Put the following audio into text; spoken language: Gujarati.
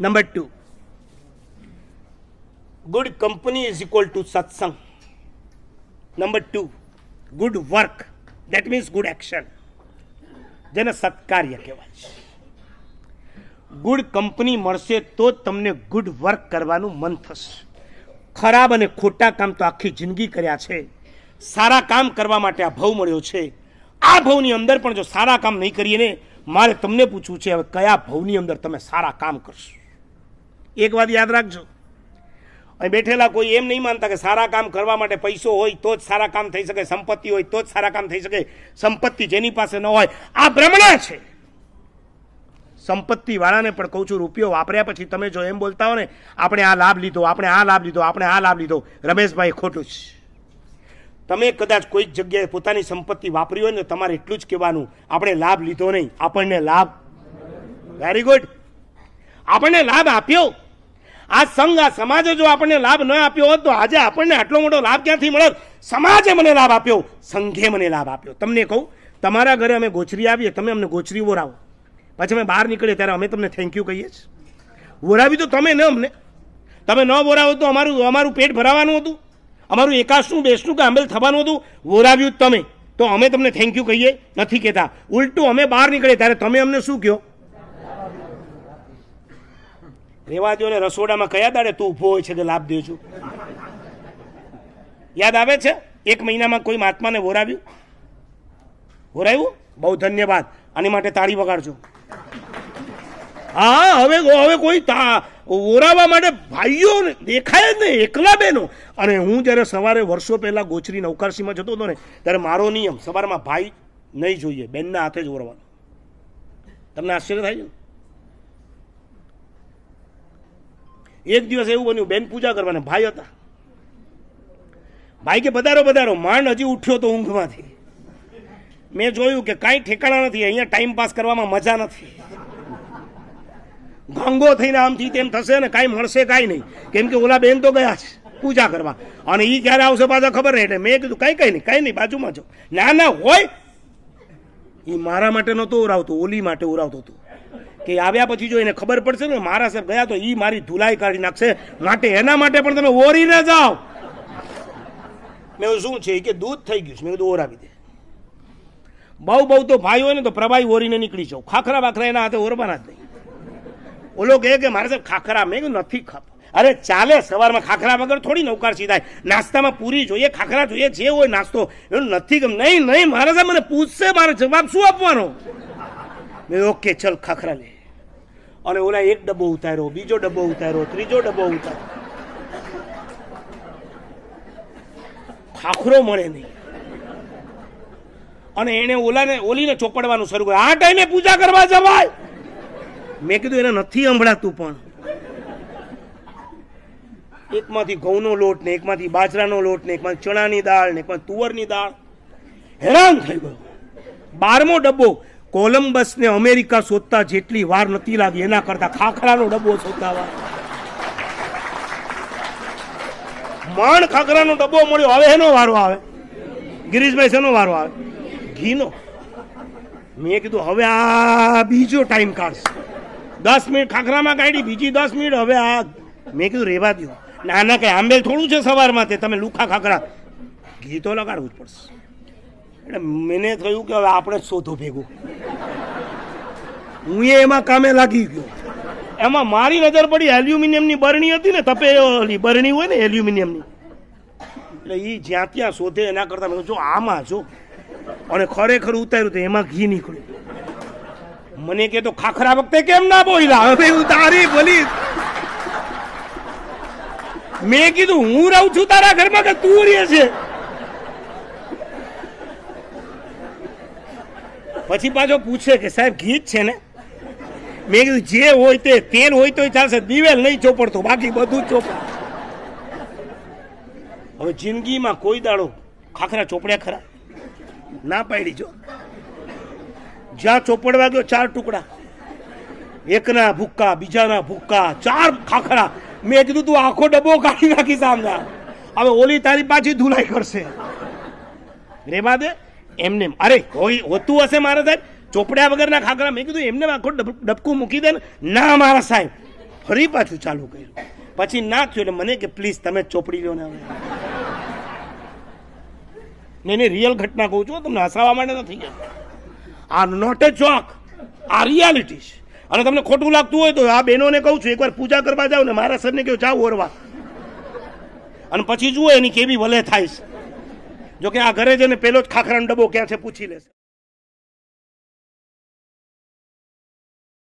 Number two, good company is equal to satsang. Number two, good work, that means good action. જેને સત્કાર્ય કહેવાય છે ગુડ કંપની મળશે તો તમને ગુડ વર્ક કરવાનું મન થશે ખરાબ અને ખોટા કામ તો આખી જિંદગી કર્યા છે સારા કામ કરવા માટે આ ભવ મળ્યો છે આ ભવની અંદર પણ જો સારા કામ નહીં કરીએ ને મારે તમને પૂછવું છે હવે કયા ભવની અંદર તમે સારા કામ કરશો એક વાત યાદ રાખજો અહીં બેઠેલા કોઈ એમ નહીં માનતા કે સારા કામ કરવા માટે પૈસો હોય તો જ સારા કામ થઈ શકે સંપત્તિ હોય તો જ સારા કામ થઈ શકે સંપત્તિ જેની પાસે ન હોય આ ભ્રમણા છે સંપત્તિ વાળાને પણ કહું છું રૂપિયો વાપર્યા પછી તમે જો એમ બોલતા હો ને આપણે આ લાભ લીધો આપણે આ લાભ લીધો આપણે આ લાભ લીધો રમેશભાઈ ખોટું જ તમે કદાચ કોઈક જગ્યાએ પોતાની સંપત્તિ વાપરી હોય ને તમારે એટલું જ કહેવાનું આપણે લાભ લીધો નહીં આપણને લાભ વેરી ગુડ આપણને લાભ આપ્યો આ સંઘ આ સમાજે જો આપણને લાભ ન આપ્યો હોત તો આજે આપણને આટલો મોટો લાભ ક્યાંથી મળત સમાજે મને લાભ આપ્યો સંઘે મને લાભ આપ્યો તમને કહું તમારા ઘરે અમે ગોચરી આવીએ તમે અમને ગોચરી વોરાવો પછી અમે બહાર નીકળીએ ત્યારે અમે તમને થેન્ક યુ કહીએ છીએ વોરાવી તો તમે ન અમને તમે ન વોરાવો તો અમારું અમારું પેટ ભરાવાનું હતું અમારું એકાશનું બેસનું કે આંબેલ થવાનું હતું વોરાવ્યું તમે તો અમે તમને થેન્ક યુ કહીએ નથી કહેતા ઉલટું અમે બહાર નીકળીએ ત્યારે તમે અમને શું કહો રેવા દો ને રસોડામાં કયા દાડે તું ઉભો હોય છે તે લાભ દેજો યાદ આવે છે એક મહિનામાં કોઈ મહાત્માને વોરાવ્યું વોરાવ્યું બહુ ધન્યવાદ આની માટે તાળી વગાડજો હા હવે હવે કોઈ ઓરાવા માટે ભાઈઓ દેખાય જ નહીં એકલા બેનો અને હું જ્યારે સવારે વર્ષો પહેલાં ગોચરી નૌકારસીમાં જતો હતો ને ત્યારે મારો નિયમ સવારમાં ભાઈ નહીં જોઈએ બેનના હાથે જ ઓરવાનું તમને આશ્ચર્ય થાય છે એક દિવસ એવું બન્યું બેન પૂજા કરવાને ભાઈ હતા ભાઈ કે પધારો પધારો માંડ હજી ઉઠ્યો તો ઊંઘમાંથી મેં જોયું કે કાંઈ ઠેકાણા નથી અહીંયા ટાઈમ પાસ કરવામાં મજા નથી ગંગો થઈને આમથી તેમ થશે ને કાંઈ મળશે કાંઈ નહીં કેમ કે ઓલા બેન તો ગયા છે પૂજા કરવા અને એ ક્યારે આવશે પાછા ખબર નહીં એટલે મેં કીધું કાંઈ કંઈ નહીં કાંઈ નહીં બાજુમાં જો ના ના હોય એ મારા માટે નહોતો ઉરાવતો ઓલી માટે ઉરાવતો હતો કે આવ્યા પછી જો એને ખબર પડશે ને મારા સાહેબ ગયા તો એ મારી ધુલાઈ કાઢી નાખશે માટે એના માટે પણ તમે ઓરી ના જાઓ મેં શું છે કે દૂધ થઈ ગયું છે મેં કીધું ઓરાવી દે બહુ બહુ તો ભાઈ હોય ને તો પ્રભાઈ ઓરીને નીકળી જાવ ખાખરા બાખરા એના હાથે ઓરવાના જ નહીં ઓલો કહે કે મારા સાહેબ ખાખરા મેં કીધું નથી ખાપ અરે ચાલે સવારમાં ખાખરા વગર થોડી નૌકાર સીધાય નાસ્તામાં પૂરી જોઈએ ખાખરા જોઈએ જે હોય નાસ્તો એનું નથી ગમ નહીં નહીં મારા સાહેબ મને પૂછશે મારે જવાબ શું આપવાનો મેં ઓકે ચલ ખાખરા લે અને ઓલા એક ડબ્બો ઉતાર્યો બીજો ડબ્બો ઉતાર્યો ત્રીજો ડબ્બો ઉતાર્યો ખાખરો મળે નહીં અને એને ઓલાને ઓલીને ચોપડવાનું શરૂ કર્યું આ ટાઈમે પૂજા કરવા જવાય મેં કીધું એને નથી સંભળાતું પણ એકમાંથી ઘઉંનો લોટ ને એકમાંથી બાજરાનો લોટ ને એકમાં ચણાની દાળ ને એકમાં તુવરની દાળ હેરાન થઈ ગયો બારમો ડબ્બો કોલમ્બસને અમેરિકા શોધતા જેટલી વાર નથી લાગી એના કરતા ખાખરાનો ડબ્બો શોધતા માણ ખાખરાનો ડબ્બો મળ્યો હવે એનો વારો આવે ગિરીશભાઈ શેનો વારો આવે ઘીનો મેં કીધું હવે આ બીજો ટાઈમ કાઢશે દસ મિનિટ ખાખરામાં કાઢી બીજી દસ મિનિટ હવે આ મેં કીધું રેવા દો આના કઈ આંબેલ થોડું છે સવારમાં તે તમે લુખા ખાખરા ઘી તો લગાડવું જ પડશે એટલે મને થયું કે હવે આપણે શોધો ભેગું હું એમાં કામે લાગી ગયો એમાં મારી નજર પડી એલ્યુમિનિયમની બરણી હતી ને તપે ઓલી બરણી હોય ને એલ્યુમિનિયમની એટલે એ જ્યાં ત્યાં શોધે એના કરતા મેં જો આમાં જો અને ખરેખર ઉતાર્યું તો એમાં ઘી નીકળ્યું મને કે તો ખાખરા વખતે કેમ ના બોલ્યા હવે તારી ભલી મેં કીધું હું રહું છું તારા ઘરમાં કે તું રહે છે પછી પાછો પૂછે કે સાહેબ ઘી જ છે ને મેં કીધું જે હોય તે તેલ હોય તો ચાલશે દિવેલ નહીં ચોપડતો બાકી બધું ચોપડ હવે જિંદગીમાં કોઈ દાડો ખાખરા ચોપડ્યા ખરા ના પાડી જો જ્યાં ચોપડવા ગયો ચાર ટુકડા એકના ભૂક્કા બીજાના ભૂક્કા ચાર ખાખરા મેં કીધું તું આખો ડબ્બો કાઢી નાખી સામના હવે ઓલી તારી પાછી ધુલાઈ કરશે રે દે એમને અરે હોતું હશે મારા સાહેબ ચોપડ્યા વગરના ખાખરા મેં કીધું એમને આખો ડબકું મૂકી દે ના મારા સાહેબ ફરી પાછું ચાલુ કર્યું પછી ના થયું એટલે મને કે પ્લીઝ તમે ચોપડી લો ને હવે નહીં નહીં રિયલ ઘટના કહું છું તમને હસાવવા માટે નથી આ નોટ એ જોક આ રિયાલિટી અને તમને ખોટું લાગતું હોય તો આ બહેનોને કહું છું એકવાર પૂજા કરવા જાવ ને મારા સરને કહ્યું જાઓ ઓરવા અને પછી જુઓ એની કેવી વલે થાય છે જોકે આ ઘરે જઈને પેલો જ ખાખરાનો ડબ્બો ક્યાં છે પૂછી લેશે